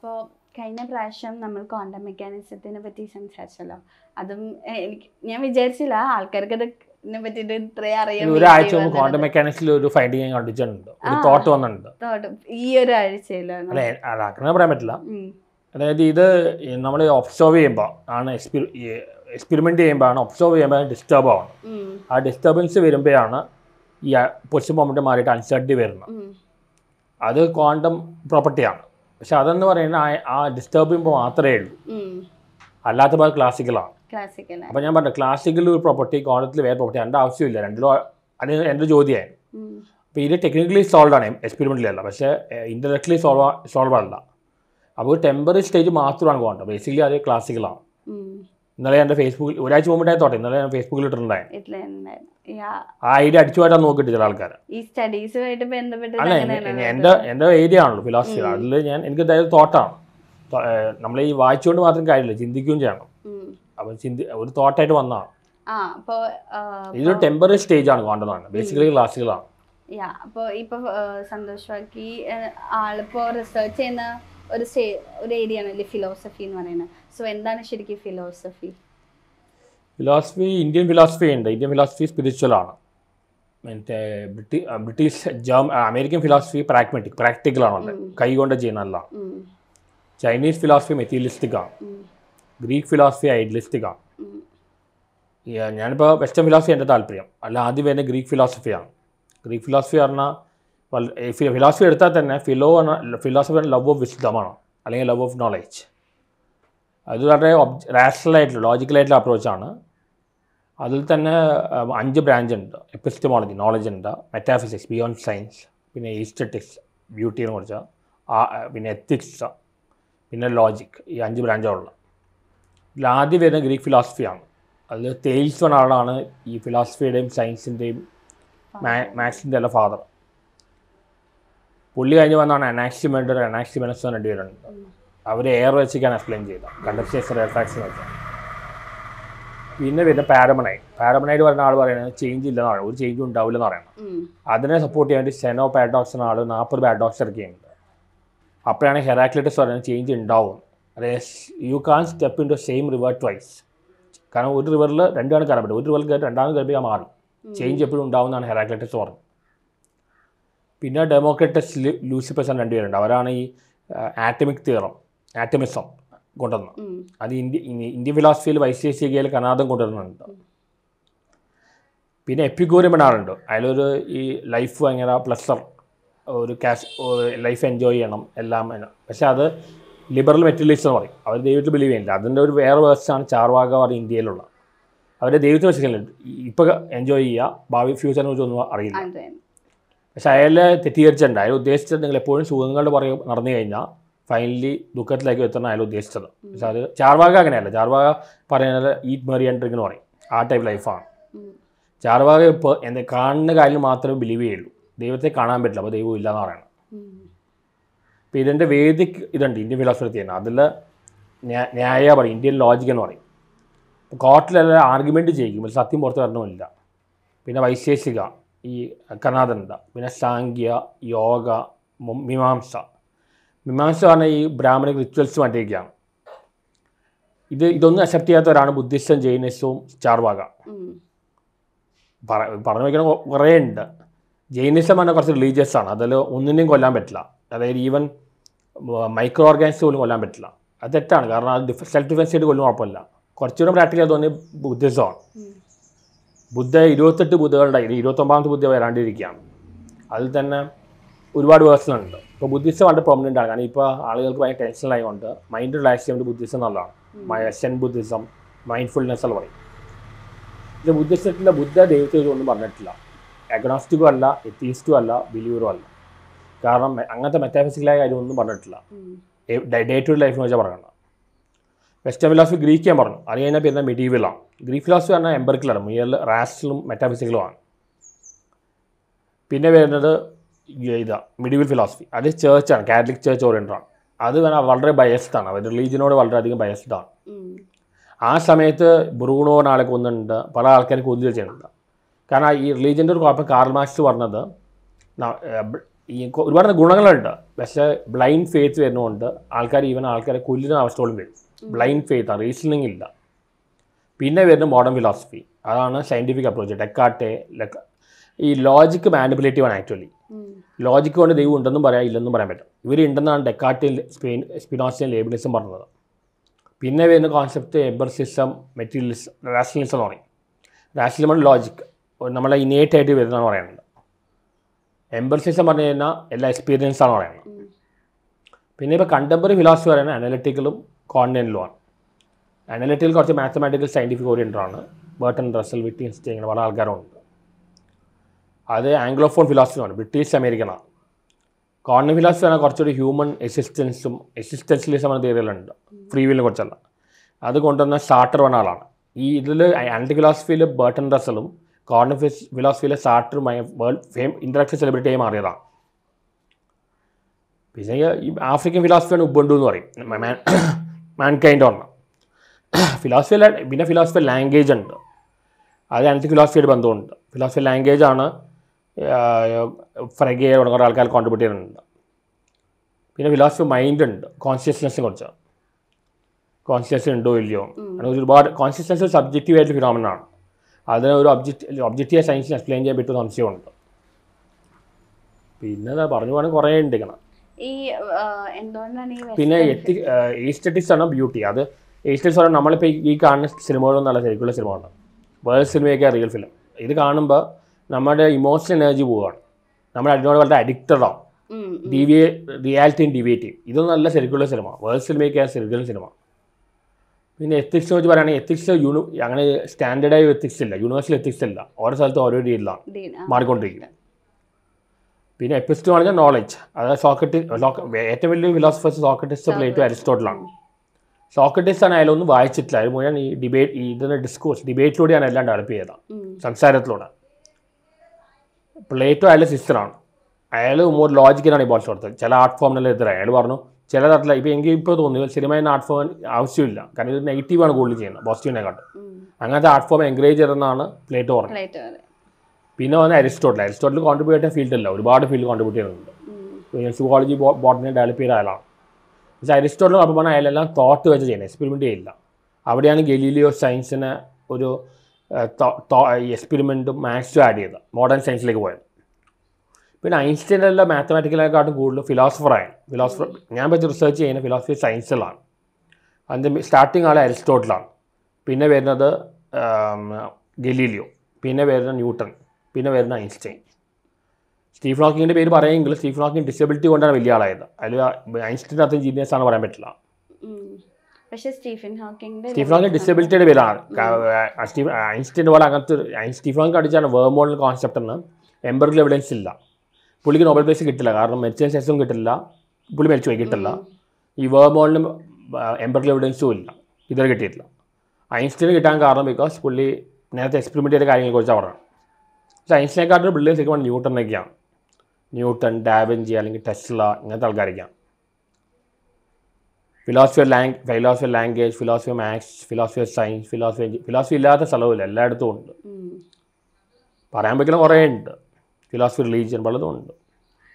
അപ്പോൾ കഴിഞ്ഞ പ്രാവശ്യം നമ്മൾ ക്വാണ്ടം മെക്കാനിസത്തിനെ പറ്റി സംസാരിച്ചല്ലോ അതും എനിക്ക് ഞാൻ വിചാരിച്ചില്ല ആൾക്കാർക്ക് ഇത് ഒരാഴ്ച മുമ്പ് ക്വാണ്ടം മെക്കാനിക്സിൽ ഒരു ഫൈൻഡിങ് ഞാൻ കണ്ടിട്ടുണ്ട് ഒരു തോട്ട് വന്നിട്ടുണ്ട് ഈ ഒരു ആഴ്ചയിലോ അതെ അങ്ങനെ പറയാൻ പറ്റില്ല അതായത് ഇത് നമ്മൾ ഒബ്സർവ് ചെയ്യുമ്പോൾ ആണ് ചെയ്യുമ്പോൾ ആണ് ഒബ്സർവ് ചെയ്യുമ്പോൾ ഡിസ്റ്റർബ് ആവുന്നത് ആ ഡിസ്റ്റർബൻസ് വരുമ്പോഴാണ് ഈ പൊസിഷൻ മൊമെൻ്റ് മാറിയിട്ട് അൺസർട്ടി വരുന്നത് അത് ക്വാണ്ടം പ്രോപ്പർട്ടിയാണ് പക്ഷെ അതെന്ന് പറയുന്നത് ആ ഡിസ്റ്റർബ് ചെയ്യുമ്പോൾ മാത്രമേ ഉള്ളൂ അല്ലാത്ത പോലെ ക്ലാസിക്കലാണ് അപ്പൊ ഞാൻ പറഞ്ഞു ക്ലാസിക്കൽ ഒരു പ്രോപ്പർട്ടി കോണത്തിൽ വേറെ പ്രോപ്പർട്ടി എന്റെ ആവശ്യമില്ല രണ്ടിലോ അല്ലെങ്കിൽ എൻ്റെ ചോദ്യമായിരുന്നു അപ്പോൾ ഇത് ടെക്നിക്കലി സോൾവ് ആണ് എക്സ്പെരിമെൻറ്റിലല്ല പക്ഷേ ഇന്റലക്ച്വലി സോൾവ് സോൾവ് അല്ല അപ്പോൾ ടെമ്പററി സ്റ്റേജ് മാത്രമാണ് കോണ്ടത് ബേസിക്കലി അത് ക്ലാസിക്കലാണ് ഇന്നലെ എൻ്റെ ഫേസ്ബുക്കിൽ ഒരാഴ്ച മുമ്പിട്ടേ തോട്ടെ ഇന്നലെ ഞാൻ ഫേസ്ബുക്കിൽ ഇട്ടിട്ടുണ്ടായിരുന്നു ആ ഐഡിയ ചില ആൾക്കാർ ഈ സ്റ്റഡീസുമായിട്ട് എൻ്റെ എൻ്റെ ഏരിയ ആണല്ലോ ഫിലോസഫി അതിൽ ഞാൻ എനിക്ക് എന്തായാലും തോട്ടാണ് നമ്മൾ ഈ വായിച്ചുകൊണ്ട് മാത്രം കാര്യമില്ല ചിന്തിക്കുകയും ചെയ്യണം അപ്പൊ ചിന്തി ഒരു തോട്ടായിട്ട് വന്നതാണ് ഇതൊരു ടെമ്പററി സ്റ്റേജ് ആണ് കോണ്ടതാണ് ബേസിക്കലി ക്ലാസ്സുകളാണ് അപ്പോൾ ഇപ്പോൾ സന്തോഷമാക്കി ആളിപ്പോ റിസർച്ച് ചെയ്യുന്ന ഒരു സ്റ്റേ ഒരു ഏരിയ ആണല്ലേ ഫിലോസഫി എന്ന് പറയുന്നത് സോ എന്താണ് ശരിക്കും ഫിലോസഫി ഫിലോസഫി ഇന്ത്യൻ ഫിലോസഫി ഉണ്ട് ഇന്ത്യൻ ഫിലോസഫി സ്പിരിച്വൽ ആണ് മറ്റേ ബ്രിട്ടീഷ് ജാം അമേരിക്കൻ ഫിലോസഫി പ്രാഗ്മാറ്റിക് പ്രാക്ടിക്കൽ ആണല്ലോ കൈകൊണ്ട് ചെയ്യുന്നതല്ല ചൈനീസ് ഫിലോസഫി മെറ്റീരിയലിസ്റ്റിക് ആണ് ഗ്രീക്ക് ഫിലോസഫി ഐഡിയലിസ്റ്റിക് ആണ് ഞാനിപ്പോൾ വെസ്റ്റേൺ ഫിലോസഫി എൻ്റെ താല്പര്യം അല്ല ആദ്യം വരുന്ന ഗ്രീക്ക് ഫിലോസഫിയാണ് ഗ്രീക്ക് ഫിലോസഫി പറഞ്ഞാൽ ഫിലോസഫി എടുത്താൽ തന്നെ ഫിലോ എന്ന ഫിലോസഫി ലവ് ഓഫ് വിശുദ്ധമാണോ അല്ലെങ്കിൽ ലവ് ഓഫ് നോളേജ് അത് വളരെ റാഷണലായിട്ടുള്ള ലോജിക്കലായിട്ടുള്ള അപ്രോച്ചാണ് അതിൽ തന്നെ അഞ്ച് ബ്രാഞ്ച് ഉണ്ട് എപ്പിസ്റ്റമോളജി നോളജ് ഉണ്ട് മെറ്റാഫിസിക്സ് ബിയോണ്ട് സയൻസ് പിന്നെ ഈസ്റ്ററ്റിക്സ് ബ്യൂട്ടിയെ കുറിച്ച് പിന്നെ എത്തിക്സ് പിന്നെ ലോജിക് ഈ അഞ്ച് ബ്രാഞ്ചുള്ള ഇതിൽ ആദ്യം വരുന്ന ഗ്രീക്ക് ഫിലോസഫിയാണ് അതിൽ തേൽസ് എന്ന ആളാണ് ഈ ഫിലോസഫിയുടെയും സയൻസിൻ്റെയും മാത്സിൻ്റെ എല്ലാം ഫാദർ പുള്ളി കഴിഞ്ഞ് വന്നാണ് അനാക്സി മെൻഡർ അനാക്സി മെനസോ രണ്ടുപേരുണ്ട് അവർ എയർ വെച്ചിക്കാണ് എക്സ്പ്ലെയിൻ ചെയ്തത് കണ്ടക്ടേഴ്സ് റെയർഫാക്സ് എന്ന് വെച്ചാൽ പിന്നെ വരുന്ന പാരമണൈഡ് പാരമണൈഡ് പറഞ്ഞ ആൾ പറയുന്നത് ചേഞ്ച് ഇല്ലെന്ന് പറയുന്നത് ഒരു ചേഞ്ചും ഉണ്ടാവില്ല എന്ന് പറയണം അതിനെ സപ്പോർട്ട് ചെയ്യാൻ വേണ്ടി സെനോ പാഡോക്സ് എന്ന ആൾ നാൽപ്പത് പാഡോക്സ് ഇറക്കിയുണ്ട് അപ്പോഴാണ് ഹെറാക്ലിറ്റസ് പറയുന്നത് ചേഞ്ച് ഉണ്ടാവും അതായത് you can step into same river twice കാരണം ഒരു റിവറിൽ രണ്ടാണ് കയറാൻ പറ്റും ഒരു റിവറിൽ കയറി രണ്ടാമത് കയറിപ്പിക്കാൻ മാറും ചേഞ്ച് എപ്പോഴും ഉണ്ടാവും എന്നാണ് ഹെറാക്ലിറ്റസ് പറഞ്ഞത് പിന്നെ ഡെമോക്രറ്റസ് ലൂസിഫേഴ്സ് ലൂസിഫേഴ്സൺ രണ്ടുപേരുണ്ട് അവരാണ് ഈ ആറ്റമിക് തിയറം ആറ്റമിസം കൊണ്ടുവന്നത് അത് ഇന്ത്യ ഇന്ത്യൻ ഫിലോസഫിയിൽ വൈശേഷികയിൽ കനാദം കൊണ്ടുവരുന്നുണ്ട് പിന്നെ എപ്പിഗോറിയൻ ആളുണ്ട് അതിലൊരു ഈ ലൈഫ് ഭയങ്കര പ്ലസർ ഒരു ക്യാഷ് ലൈഫ് എൻജോയ് ചെയ്യണം എല്ലാം പക്ഷെ അത് ലിബറൽ മെറ്റീരിയലിസ്റ്റ് എന്ന് പറയും അവർ ദൈവത്തിൽ ബിലീവ് ചെയ്യുന്നില്ല അതിൻ്റെ ഒരു വേറെ വേഴ്സാണ് ചാർവാഗ ഇന്ത്യയിലുള്ള അവരെ ദൈവത്തെ വിശ്വസിക്കുന്നില്ല ഇപ്പോൾ എൻജോയ് ചെയ്യുക ഭാവി ഫ്യൂച്ചറിനെ കുറിച്ചൊന്നും അറിയില്ല പക്ഷേ അയാളെ തെറ്റിദ്ധരിച്ചിട്ടുണ്ട് അയാൾ ഉദ്ദേശിച്ചത് നിങ്ങൾ എപ്പോഴും സുഖങ്ങളുടെ പറയും നടന്നു കഴിഞ്ഞാൽ ഫൈനലി ദുഃഖത്തിലേക്ക് എത്തണം അയാൾ ഉദ്ദേശിച്ചത് പക്ഷെ അത് ചാർവാക അങ്ങനെയല്ല ചാർവാക പറയുന്നത് ഈറ്റ് മെറി ആൻഡ് ഡ്രിങ്ക് എന്ന് പറയും ആ ടൈപ്പ് ലൈഫാണ് ചാർവാക ഇപ്പോൾ എന്താ കാണുന്ന കാര്യം മാത്രമേ ബിലീവ് ചെയ്യുള്ളൂ ദൈവത്തെ കാണാൻ പറ്റില്ല അപ്പോൾ ദൈവം ഇല്ലയെന്ന് പറയണം ഇപ്പം ഇതിൻ്റെ വേദിക്ക് ഇതുണ്ട് ഇന്ത്യൻ ഫിലോസഫി തന്നെ അതിൽ ന്യായ പറയും ഇന്ത്യൻ ലോജിക് എന്ന് പറയും കോർട്ടിലെല്ലാം ആർഗ്യുമെൻറ്റ് ചെയ്യിക്കും സത്യം പുറത്ത് വരണമില്ല പിന്നെ വൈശേഷിക ഈ കർണാതനത പിന്നെ സാങ്ക്യ യോഗ മീമാംസ മീമാംസ പറഞ്ഞാൽ ഈ ബ്രാഹ്മണ റിച്വൽസ് മാറ്റിയിരിക്കുകയാണ് ഇത് ഇതൊന്നും അക്സെപ്റ്റ് ചെയ്യാത്തവരാണ് ബുദ്ധിസ്റ്റും ജൈനിസവും ചാർവാക പറഞ്ഞു വയ്ക്കണ കുറേ ഉണ്ട് ജൈനിസം പറഞ്ഞാൽ കുറച്ച് റിലീജിയസ് ആണ് അതിൽ ഒന്നിനെയും കൊല്ലാൻ പറ്റില്ല അതായത് ഈവൻ മൈക്രോ ഓർഗാനിസം പോലും കൊല്ലാൻ പറ്റില്ല അത് തെറ്റാണ് കാരണം അത് സെൽഫ് ഡിഫെൻസ് ചെയ്ത് കൊല്ലും കുഴപ്പമില്ല കുറച്ചുകൂടെ പ്രാക്ടിക്കൽ തോന്നി ബുദ്ധിസമാണ് ബുദ്ധ ഇരുപത്തെട്ട് ബുദ്ധകളുടെ ഇരുപത്തൊമ്പതാമത്തെ ബുദ്ധ വരാണ്ടിരിക്കുകയാണ് അതിൽ തന്നെ ഒരുപാട് വേഴ്സണുണ്ട് ഇപ്പോൾ ബുദ്ധിസം വളരെ പ്രൊമിനൻ്റ് ആണ് കാരണം ഇപ്പോൾ ആളുകൾക്ക് ഭയങ്കര ടെൻഷനിലായതുകൊണ്ട് മൈൻഡ് റിലാക്സ് ചെയ്യാൻ ബുദ്ധിസം നല്ലതാണ് സെൻ ബുദ്ധിസം മൈൻഡ്ഫുൾനെസ് എന്ന് പറയും ഇത് ബുദ്ധിസത്തിൻ്റെ ബുദ്ധ ദൈവത്തെയൊന്നും പറഞ്ഞിട്ടില്ല അഗ്നോസ്റ്റിക്കും അല്ല എത്തീസ്റ്റും അല്ല ബിലീവറും അല്ല കാരണം അങ്ങനത്തെ കാര്യം ഒന്നും പറഞ്ഞിട്ടില്ല ഡേ ടു ഡേ എന്ന് വെച്ചാൽ പറയണം വെസ്റ്റേൺ ഫിലോസഫി ഗ്രീക്ക് ഞാൻ പറഞ്ഞു അത് പിന്നെ മെഡീവിയലാണ് ഗ്രീക്ക് ഫിലോസഫി പറഞ്ഞാൽ എംബർക്കിലാണ് മുയൽ റാഷണലും മെറ്റാഫിസിക്കലുമാണ് പിന്നെ വരുന്നത് ഇതാ മിഡിവിൽ ഫിലോസഫി അത് ചേർച്ചാണ് കാത്തലിക് ചേർച്ച് ഓറിയൻ്ററാണ് അത് വേണം വളരെ ബയസ്ഡാണ് അവർ റിലീജിയനോട് വളരെയധികം ബയസ്ഡാണ് ആ സമയത്ത് ബ്രൂണോ ഒരാളെ കൊന്നിട്ടുണ്ട് പല ആൾക്കാർ കൊന്നു ചെയ്യുന്നുണ്ട് കാരണം ഈ റിലീജിയൻ്റെ ഒരു കുഴപ്പം കാർൽ മാർക്സ് പറഞ്ഞത് ഈ ഒരുപാട് ഗുണങ്ങളുണ്ട് പക്ഷേ ബ്ലൈൻഡ് ഫെയ്ത്ത് വരുന്നതുകൊണ്ട് ആൾക്കാർ ഈവൻ ആൾക്കാരെ കൊല്ലുന്ന അവസ്ഥകളും വരും ബ്ലൈൻഡ് ഫെയ്ത്താണ് റീസണിങ് ഇല്ല പിന്നെ വരുന്ന മോഡേൺ ഫിലോസഫി അതാണ് സയൻറ്റിഫിക് അപ്രോച്ച് ഡെക്കാട്ടെ ഈ ലോജിക്ക് മാനിപ്പുലേറ്റീവ് ആണ് ആക്ച്വലി ലോജിക്ക് കൊണ്ട് ദൈവം ഉണ്ടെന്നും പറയാം ഇല്ലെന്നും പറയാൻ പറ്റും ഇവരുണ്ടെന്നാണ് ഡെക്കാട്ടിൽ സ്പെയിൻ സ്പിനോസിയൻ ലേബിളിസം പറഞ്ഞത് പിന്നെ വരുന്ന കോൺസെപ്റ്റ് എബർസിസം മെറ്റീരിയലിസം റാഷണലിസം എന്ന് പറയും റാഷണലിസമാണ് ലോജിക്ക് നമ്മളെ ഇനേറ്റായിട്ട് വരുന്നതെന്ന് പറയുന്നത് എംബർസിസം പറഞ്ഞു കഴിഞ്ഞാൽ എല്ലാ എക്സ്പീരിയൻസാണ് പറയുന്നത് പിന്നെ ഇപ്പോൾ കണ്ടംപററി ഫിലോസഫി പറയുന്നത് അനലിറ്റിക്കലും ആണ് അനലിറ്റിക്കൽ കുറച്ച് മാത്തമാറ്റിക്കൽ സയൻറ്റിഫിക് ഓറിയൻറ്റഡ് ആണ് ബർട്ടൺ റസൽ വിറ്റിൻസ്റ്റേ ഇങ്ങനെ പല ആൾക്കാരുണ്ട് അത് ആംഗ്ലോഫോൺ ഫിലോസഫിയാണ് ബ്രിട്ടീഷ് അമേരിക്കന കോണമി ഫിലോസഫി ആണ് കുറച്ചുകൂടി ഹ്യൂമൻ എസിസ്റ്റൻസും എസിസ്റ്റൻഷ്യലിസം എന്ന തിയറിയിലുണ്ട് ഫ്രീ വില്ലിനെ കുറിച്ചല്ല അത് കൊണ്ടുവന്ന സാർട്ടർ വന്ന ആളാണ് ഈ ഇതിൽ ആൻറ്റി ഫിലോസഫിയിൽ ബർട്ടൺ റസലും ഫിസ് ഫിലോസഫിയിലെ സാർട്ടറുമായി വേൾഡ് ഫേം ഇൻ്ററാക്ഷൻ സെലിബ്രിറ്റിയായി മാറിയതാണ് പിന്നെ ഈ ആഫ്രിക്കൻ ഫിലോസഫിയാണ് ഉബുണ്ടു എന്ന് പറയും മാൻ മാൻകൈൻഡ് ഒന്ന് ഫിലോസഫിയിൽ പിന്നെ ഫിലോസഫി ലാംഗ്വേജ് ഉണ്ട് അത് അനത്തി ഫിലോസഫിയുടെ ബന്ധമുണ്ട് ഫിലോസഫി ലാംഗ്വേജ് ആണ് ഫ്രഗിയ കുറേ ആൾക്കാർ കോൺട്രിബ്യൂട്ട് ചെയ്യുന്നുണ്ട് പിന്നെ ഫിലോസഫി മൈൻഡ് ഉണ്ട് കോൺഷ്യസ്നെസ്സിനെ കുറിച്ച് കോൺഷ്യസ്നസ് ഉണ്ടോ ഇല്ലയോ അങ്ങനെ ഒരുപാട് കോൺഷ്യസ്നസ് ഒരു സബ്ജക്റ്റീവ് ആയിട്ടുള്ള ഫിനോമിനാണ് അതിന് ഒരു ഒബ്ജക്റ്റ് ഒബ്ജക്റ്റീവ് സയൻസിന് എക്സ്പ്ലെയിൻ ചെയ്യാൻ പറ്റുന്ന സംശയമുണ്ട് പിന്നെ പറഞ്ഞു പോകണമെങ്കിൽ കുറേ ഉണ്ട് ഇങ്ങനെ പിന്നെ എത്തി സ്റ്റഡീസ് ആണ് ബ്യൂട്ടി അത് ഏഷ്യൻ സ്വരം നമ്മളിപ്പോൾ ഈ കാണുന്ന സിനിമകളും നല്ല ശരിക്കുള്ള സിനിമകളാണ് വേൾഡ് സിനിമയൊക്കെ റിയൽ ഫിലിം ഇത് കാണുമ്പോൾ നമ്മുടെ ഇമോഷണൽ എനർജി പോവുകയാണ് നമ്മൾ അതിനോട് വളരെ അഡിക്റ്റഡ് ആവും ഡിവിയെ റിയാലിറ്റിയും ഡിവിയേറ്റിയും ഇതൊന്നും നല്ല ശരിക്കുള്ള സിനിമ വേൾഡ് സിനിമയൊക്കെ ശരിക്കുള്ള സിനിമ പിന്നെ എത്തിക്സ് വെച്ച് പറയുകയാണെങ്കിൽ എത്തിക്സ് യൂണി അങ്ങനെ ആയി എത്തിക്സ് ഇല്ല യൂണിവേഴ്സൽ എത്തിക്സ് ഇല്ല ഓരോ സ്ഥലത്തും ഓരോ രീതിയിലാണ് മാറിക്കൊണ്ടിരിക്കുന്നത് പിന്നെ എപ്പിസ്റ്റ് എന്ന് പറഞ്ഞാൽ നോളജ് അതായത് സോക്കറ്റ് ഏറ്റവും വലിയ ഫിലോസഫേഴ്സ് സോക്കറ്റിസ്റ്റ് പ്ലേറ്റോ അരിസ്റ്റോട്ടിലാണ് സോക്രട്ടീസ് ആണ് അയാളൊന്നും വായിച്ചിട്ടില്ല അത് മുഴുവൻ ഈ ഡിബേറ്റ് ഈ ഇതിൻ്റെ ഡിസ്കോഴ്സ് ഡിബേറ്റിലൂടെയാണ് എല്ലാം ഡെവലപ്പ് ചെയ്തത് സംസാരത്തിലൂടെ പ്ലേറ്റോ അയാൾ സിസ്റ്ററാണ് അയാൾ ഒരു ലോജിക്കലാണ് ഇപ്പോൾ കൊടുത്തത് ചില ആർട്ട് ഫോമിനെല്ലാം എതിരായി അയാൾ പറഞ്ഞു ചില തരത്തില ഇപ്പോൾ എനിക്ക് ഇപ്പോൾ സിനിമ എന്ന ആർട്ട് ഫോം ആവശ്യമില്ല കാരണം ഇത് നെഗറ്റീവാണ് കൂടുതൽ ചെയ്യുന്നത് പോസിറ്റീവിനെക്കാട്ടും അങ്ങനത്തെ ആർട്ട് ഫോം എൻകറേജ് ചെയ്തെന്നാണ് പ്ലേറ്റോ പറഞ്ഞത് പിന്നെ വന്ന അരിസ്റ്റോട്ടിൽ അരിസ്റ്റോട്ടിൽ കോൺട്രിബ്യൂട്ട് ചെയ്യുന്ന ഫീൽഡല്ല ഒരുപാട് ഫീൽഡ് കോൺട്രിബ്യൂട്ട് ചെയ്യുന്നുണ്ട് സുവോളജി ബോട്ടിനെ ഡെവലപ്പ് ചെയ്ത ആളാണ് പക്ഷേ അരിസ്റ്റോട്ടിൽ അർബാണ് അയാളെല്ലാം തോട്ട് വെച്ച് ചെയ്യുന്നത് എക്സ്പെരിമെൻ്റ് ചെയ്യില്ല അവിടെയാണ് ഗലീലിയോ സയൻസിന് ഒരു എക്സ്പെരിമെൻറ്റും മാത്സും ആഡ് ചെയ്തത് മോഡേൺ സയൻസിലേക്ക് പോയത് പിന്നെ ഐൻസ്റ്റൈനെല്ലാം മാത്തമാറ്റിക്കലിനെക്കാട്ടും കൂടുതൽ ഫിലോസഫറായി ഫിലോസഫർ ഞാൻ വെച്ച് റിസർച്ച് ചെയ്യുന്ന ഫിലോസഫി സയൻസിലാണ് അതിൻ്റെ സ്റ്റാർട്ടിങ് ആൾ അരിസ്റ്റോട്ടിലാണ് പിന്നെ വരുന്നത് ഗലീലിയോ പിന്നെ വരുന്ന ന്യൂട്ടൺ പിന്നെ വരുന്ന ഐൻസ്റ്റൈൻ സ്റ്റീഫ് ഹോക്കിങ്ങിൻ്റെ പേര് പറയുമെങ്കിൽ സ്റ്റീഫ് ഹോക്കിങ് ഡിസബിലിറ്റി കൊണ്ടാണ് വലിയ ആളായത് അതിൽ ഐൻസ്റ്റീൻ അത്ര ജീനിയസ് ആണ് പറയാൻ പറ്റില്ല പക്ഷേ സ്റ്റീഫൻ ഹോക്കിങ്ങിന്റെ സ്റ്റീഫൻ ഹോക്കിങ് ഡിസബിലിറ്റിയുടെ പേരാണ് ഐൻസ്റ്റീൻ പോലെ അങ്ങനത്തെ സ്റ്റീഫൻ ഹോക്കിങ് അടിച്ചാണ് വേർമോൾ കോൺസെപ്റ്റ് എന്ന് എംബറിൽ എവിഡൻസ് ഇല്ല പുള്ളിക്ക് നോബൽ പ്രൈസ് കിട്ടില്ല കാരണം മരിച്ചതിന് ശേഷം കിട്ടില്ല പുള്ളി മരിച്ചു പോയി കിട്ടില്ല ഈ വേർമോളിനും എംബറിൽ എവിഡൻസും ഇല്ല ഇതുവരെ കിട്ടിയിട്ടില്ല ഐൻസ്റ്റീന് കിട്ടാൻ കാരണം ബിക്കോസ് പുള്ളി നേരത്തെ എക്സ്പെരിമെൻ്റ് ചെയ്ത കാര്യങ്ങളെക്കുറിച്ച് പറഞ്ഞാണ് പക്ഷേ ഐൻസ്റ്റീനെക്കാട്ടിലും ഒക്കെ ശരിക്കും ന്യൂട്ടണിനൊക്കെയാണ് ന്യൂട്ടൺ ഡാവിഞ്ചി അല്ലെങ്കിൽ ടെസ്ല ഇങ്ങനത്തെ ആൾക്കാരൊക്കെയാണ് ഫിലോസഫി ലാംഗ് philosophy language philosophy maths philosophy science philosophy philosophy ഇല്ലാത്ത സ്ഥലവുമില്ല എല്ലായിടത്തും ഉണ്ട് പറയാൻ പറ്റുന്ന കുറേ ഉണ്ട് ഫിലോസഫി റിലീജിയൻ പലതും ഉണ്ട്